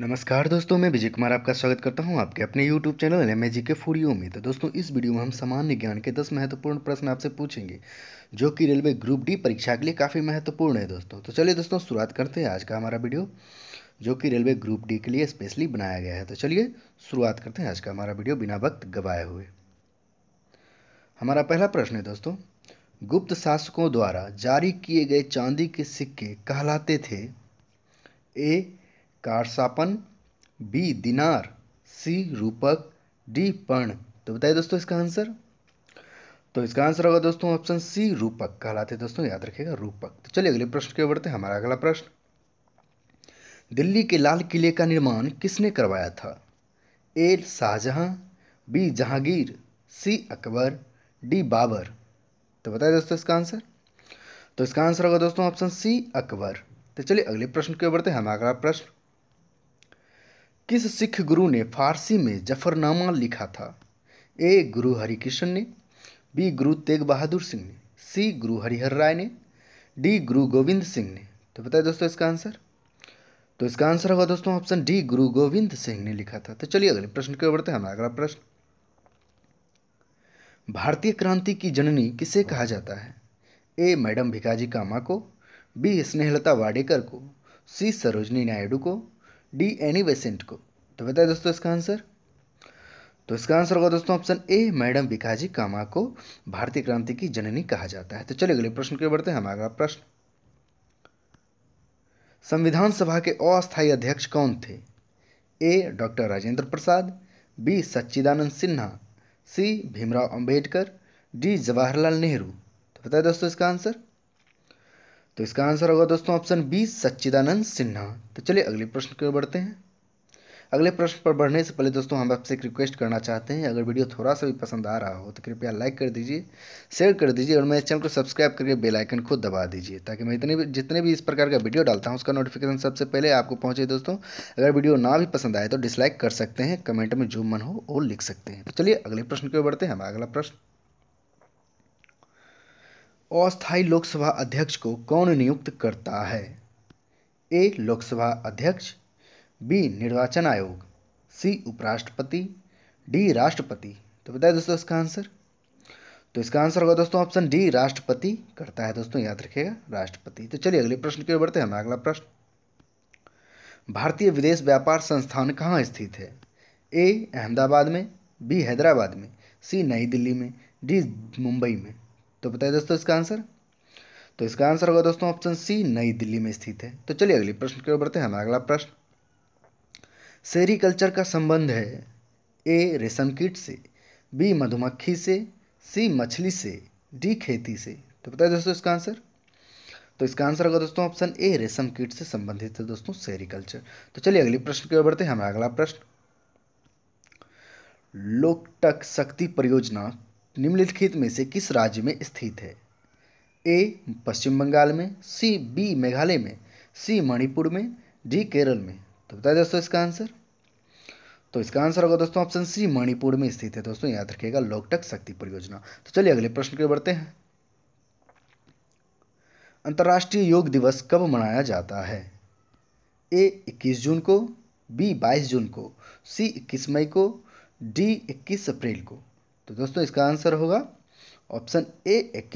नमस्कार दोस्तों मैं विजय कुमार आपका स्वागत करता हूं आपके अपने यूट्यूब चैनल एम के फूडियो में तो दोस्तों इस वीडियो में हम सामान्य ज्ञान के 10 महत्वपूर्ण प्रश्न आपसे पूछेंगे जो कि रेलवे ग्रुप डी परीक्षा के लिए काफ़ी महत्वपूर्ण है दोस्तों तो चलिए दोस्तों शुरुआत करते हैं आज का हमारा वीडियो जो कि रेलवे ग्रुप डी के लिए स्पेशली बनाया गया है तो चलिए शुरुआत करते हैं आज का हमारा वीडियो बिना वक्त गवाए हुए हमारा पहला प्रश्न है दोस्तों गुप्त शासकों द्वारा जारी किए गए चांदी के सिक्के कहलाते थे ए कारसापन बी दिनार सी रूपक डी पर्ण तो बताइए दोस्तों इसका आंसर तो इसका आंसर होगा दोस्तों ऑप्शन सी रूपक कहलाते दोस्तों याद रखिएगा रूपक तो चलिए अगले प्रश्न की ओर बढ़ते हैं हमारा अगला प्रश्न दिल्ली के लाल किले का निर्माण किसने करवाया था A Shahjahan B Jahangir C Akbar D Babur तो बताइए दोस्तों इसका आंसर तो इसका आंसर होगा दोस्तों ऑप्शन सी अकबर तो चलिए अगले प्रश्न की ओर बढ़ते हैं हमारा अगला प्रश्न किस सिख गुरु ने फारसी में जफरनामा लिखा था ए गुरु हरिकृष्ण ने बी गुरु तेग बहादुर सिंह ने सी गुरु हरिहर राय ने डी गुरु गोविंद सिंह ने तो बताए दोस्तों इसका आंसर तो इसका आंसर होगा दोस्तों ऑप्शन डी गुरु गोविंद सिंह ने लिखा था तो चलिए अगले प्रश्न की ओर बढ़ते हैं हमारा अगला प्रश्न भारतीय क्रांति की जननी किसे कहा जाता है ए मैडम भिकाजी कामा को बी स्नेहलता वाडेकर को सी सरोजनी नायडू को डी एनी बेसेंट को तो बताए दोस्तों इसका आंसर तो इसका आंसर होगा दोस्तों ऑप्शन ए मैडम भिखाजी कामा को भारतीय क्रांति की जननी कहा जाता है तो चलिए अगले प्रश्न की बढ़ते हैं हमारा प्रश्न संविधान सभा के अस्थायी अध्यक्ष कौन थे A doctor Rajendra Prasad B Sachchidananda Sinha C Bhimrao Ambedkar D Jawaharlal Nehru तो बताए दोस्तों इसका आंसर तो इसका आंसर होगा दोस्तों ऑप्शन बी सच्चिदानंद सिन्हा तो चलिए अगले प्रश्न की ओर बढ़ते हैं अगले प्रश्न पर बढ़ने से पहले दोस्तों हम आपसे एक रिक्वेस्ट करना चाहते हैं अगर वीडियो थोड़ा सा भी पसंद आ रहा हो तो कृपया लाइक कर दीजिए शेयर कर दीजिए और मेरे चैनल को सब्सक्राइब करके बेल आइकन खुद दबा दीजिए ताकि मैं इतने भी जितने भी इस प्रकार का वीडियो डालता हूँ उसका नोटिफिकेशन सबसे पहले आपको पहुँचे दोस्तों अगर वीडियो ना भी पसंद आए तो डिसलाइक कर सकते हैं कमेंट में जो मन हो वो लिख सकते हैं तो चलिए अगले प्रश्न की ओर बढ़ते हैं हमारा अगला प्रश्न अस्थायी लोकसभा अध्यक्ष को कौन नियुक्त करता है ए लोकसभा अध्यक्ष बी निर्वाचन आयोग सी उपराष्ट्रपति डी राष्ट्रपति तो बताए दोस्तों इसका आंसर तो इसका आंसर होगा दोस्तों ऑप्शन डी राष्ट्रपति करता है दोस्तों याद रखिएगा राष्ट्रपति तो चलिए अगले प्रश्न की ओर बढ़ते हैं हमारा अगला प्रश्न भारतीय विदेश व्यापार संस्थान कहाँ स्थित है ए अहमदाबाद में बी हैदराबाद में सी नई दिल्ली में डी मुंबई में तो बताइए दोस्तों इसका आंसर तो इसका आंसर होगा दोस्तों ऑप्शन सी नई दिल्ली में स्थित है तो चलिए अगले प्रश्न की ओर बढ़ते हैं हमारा अगला प्रश्न सेरिकल्चर का संबंध है ए रेशम कीट से बी मधुमक्खी से सी मछली से डी खेती से तो बताइए दोस्तों इसका आंसर तो इसका आंसर होगा दोस्तों ऑप्शन ए रेशम कीट से संबंधित है दोस्तों सेरिकल्चर तो चलिए अगले प्रश्न की ओर बढ़ते हैं हमारा अगला प्रश्न लोकटक शक्ति परियोजना निम्नलिखित में से किस राज्य में स्थित है ए पश्चिम बंगाल में सी बी मेघालय में सी मणिपुर में डी केरल में तो बताए दोस्तों इसका आंसर तो इसका आंसर होगा दोस्तों ऑप्शन सी मणिपुर में स्थित है दोस्तों याद रखिएगा लोकटक शक्ति परियोजना तो चलिए अगले प्रश्न की ओर बढ़ते हैं अंतर्राष्ट्रीय योग दिवस कब मनाया जाता है ए 21 जून को बी 22 जून को सी 21 मई को डी 21 अप्रैल को तो दोस्तों इसका आंसर होगा ऑप्शन ए